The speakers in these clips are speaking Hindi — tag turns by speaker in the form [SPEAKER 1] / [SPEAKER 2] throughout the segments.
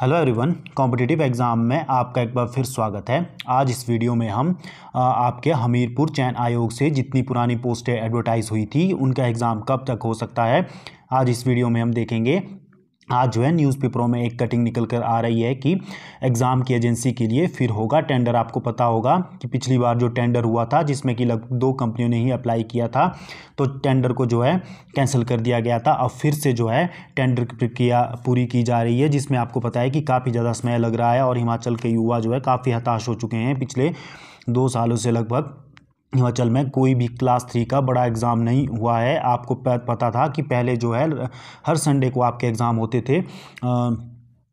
[SPEAKER 1] हेलो एवरीवन कॉम्पिटिटिव एग्ज़ाम में आपका एक बार फिर स्वागत है आज इस वीडियो में हम आपके हमीरपुर चयन आयोग से जितनी पुरानी पोस्टें एडवर्टाइज़ हुई थी उनका एग्ज़ाम कब तक हो सकता है आज इस वीडियो में हम देखेंगे आज जो है न्यूज़पेपरों में एक कटिंग निकल कर आ रही है कि एग्ज़ाम की एजेंसी के लिए फिर होगा टेंडर आपको पता होगा कि पिछली बार जो टेंडर हुआ था जिसमें कि लग दो कंपनियों ने ही अप्लाई किया था तो टेंडर को जो है कैंसिल कर दिया गया था अब फिर से जो है टेंडर की प्रक्रिया पूरी की जा रही है जिसमें आपको पता है कि काफ़ी ज़्यादा समय लग रहा है और हिमाचल के युवा जो है काफ़ी हताश हो चुके हैं पिछले दो सालों से लगभग हिमाचल में कोई भी क्लास थ्री का बड़ा एग्ज़ाम नहीं हुआ है आपको पता था कि पहले जो है हर संडे को आपके एग्ज़ाम होते थे आ,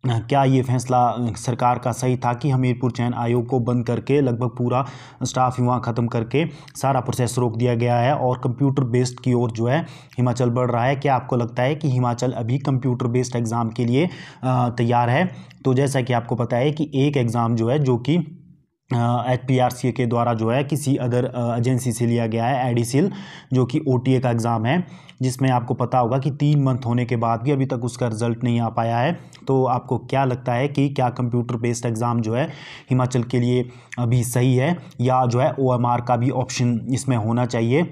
[SPEAKER 1] क्या ये फैसला सरकार का सही था कि हमीरपुर चयन आयोग को बंद करके लगभग पूरा स्टाफ वहाँ ख़त्म करके सारा प्रोसेस रोक दिया गया है और कंप्यूटर बेस्ड की ओर जो है हिमाचल बढ़ रहा है क्या आपको लगता है कि हिमाचल अभी कंप्यूटर बेस्ड एग्ज़ाम के लिए तैयार है तो जैसा कि आपको पता है कि एक एग्ज़ाम जो है जो कि H P R C A के द्वारा जो है किसी अदर एजेंसी से लिया गया है एडिसिल जो कि ओ टी ए का एग्ज़ाम है जिसमें आपको पता होगा कि तीन मंथ होने के बाद भी अभी तक उसका रिजल्ट नहीं आ पाया है तो आपको क्या लगता है कि क्या कंप्यूटर बेस्ड एग्ज़ाम जो है हिमाचल के लिए अभी सही है या जो है ओ एम आर का भी ऑप्शन इसमें होना चाहिए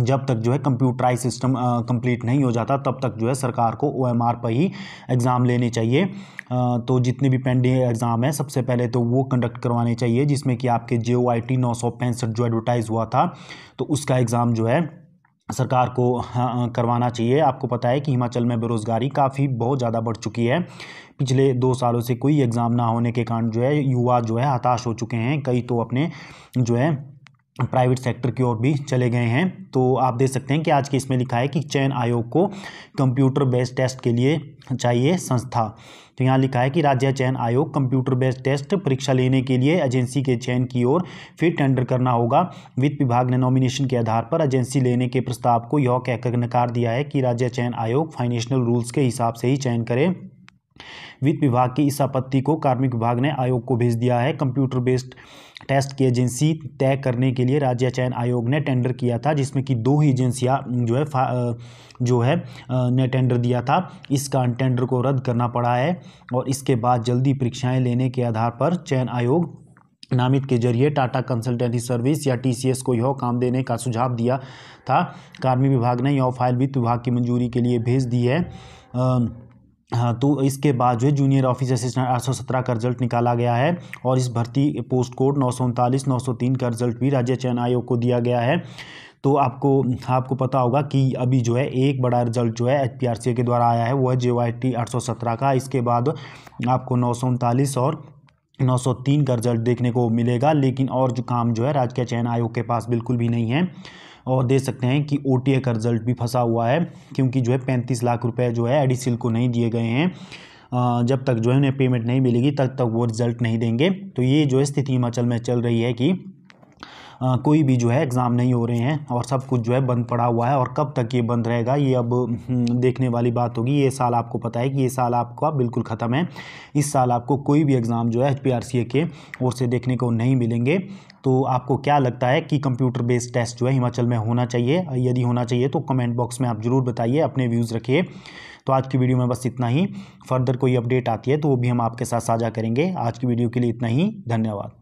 [SPEAKER 1] जब तक जो है कंप्यूटराइज सिस्टम कंप्लीट नहीं हो जाता तब तक जो है सरकार को ओ एम आर पर ही एग्ज़ाम लेने चाहिए आ, तो जितने भी पेंडिंग एग्ज़ाम हैं सबसे पहले तो वो कंडक्ट करवाने चाहिए जिसमें कि आपके जे ओ आई टी नौ सौ पैंसठ जो एडवर्टाइज़ हुआ था तो उसका एग्ज़ाम जो है सरकार को हाँ, करवाना चाहिए आपको पता है कि हिमाचल में बेरोज़गारी काफ़ी बहुत ज़्यादा बढ़ चुकी है पिछले दो सालों से कोई एग्ज़ाम ना होने के कारण जो है युवा जो है हताश हो चुके हैं कई तो अपने जो है प्राइवेट सेक्टर की ओर भी चले गए हैं तो आप देख सकते हैं कि आज के इसमें लिखा है कि चयन आयोग को कंप्यूटर बेस्ड टेस्ट के लिए चाहिए संस्था तो यहाँ लिखा है कि राज्य चयन आयोग कंप्यूटर बेस्ड टेस्ट परीक्षा लेने के लिए एजेंसी के चयन की ओर फिर टेंडर करना होगा वित्त विभाग ने नॉमिनेशन के आधार पर एजेंसी लेने के प्रस्ताव को यह कहकर नकार दिया है कि राज्य चयन आयोग फाइनेंशियल रूल्स के हिसाब से ही चयन करें वित्त विभाग की इस आपत्ति को कार्मिक विभाग ने आयोग को भेज दिया है कंप्यूटर बेस्ड टेस्ट की एजेंसी तय करने के लिए राज्य चयन आयोग ने टेंडर किया था जिसमें कि दो ही एजेंसियां जो है जो है ने टेंडर दिया था इसका टेंडर को रद्द करना पड़ा है और इसके बाद जल्दी परीक्षाएं लेने के आधार पर चयन आयोग नामित के जरिए टाटा कंसल्टेंसी सर्विस या टीसीएस को यह काम देने का सुझाव दिया था कार्मिक विभाग ने यह फाइल वित्त विभाग की मंजूरी के लिए भेज दी है आ, हाँ तो इसके बाद जो है जूनियर ऑफिस असिस्टेंट आठ सौ सत्रह का रिजल्ट निकाला गया है और इस भर्ती पोस्ट कोड नौ सौ उनतालीस नौ सौ तीन का रिजल्ट भी राज्य चयन आयोग को दिया गया है तो आपको आपको पता होगा कि अभी जो है एक बड़ा रिजल्ट जो है एच के द्वारा आया है वो है जे वाई टी आठ सौ सत्रह का इसके बाद आपको नौ सौ उनतालीस और 903 का रिजल्ट देखने को मिलेगा लेकिन और जो काम जो है राजकीय चयन आयोग के पास बिल्कुल भी नहीं है और दे सकते हैं कि ओ का रिज़ल्ट भी फंसा हुआ है क्योंकि जो है पैंतीस लाख रुपये जो है एडिसिल को नहीं दिए गए हैं जब तक जो है उन्हें पेमेंट नहीं मिलेगी तब तक वो रिज़ल्ट नहीं देंगे तो ये जो है स्थिति हिमाचल में चल रही है कि कोई भी जो है एग्ज़ाम नहीं हो रहे हैं और सब कुछ जो है बंद पड़ा हुआ है और कब तक ये बंद रहेगा ये अब हम्म, देखने वाली बात होगी ये साल आपको पता है कि ये साल आपका बिल्कुल ख़त्म है इस साल आपको कोई भी एग्ज़ाम जो है एच के ओर से देखने को नहीं मिलेंगे तो आपको क्या लगता है कि कंप्यूटर बेस्ड टेस्ट जो है हिमाचल में होना चाहिए यदि होना चाहिए तो कमेंट बॉक्स में आप ज़रूर बताइए अपने व्यूज़ रखिए तो आज की वीडियो में बस इतना ही फर्दर कोई अपडेट आती है तो वो भी हम आपके साथ साझा करेंगे आज की वीडियो के लिए इतना ही धन्यवाद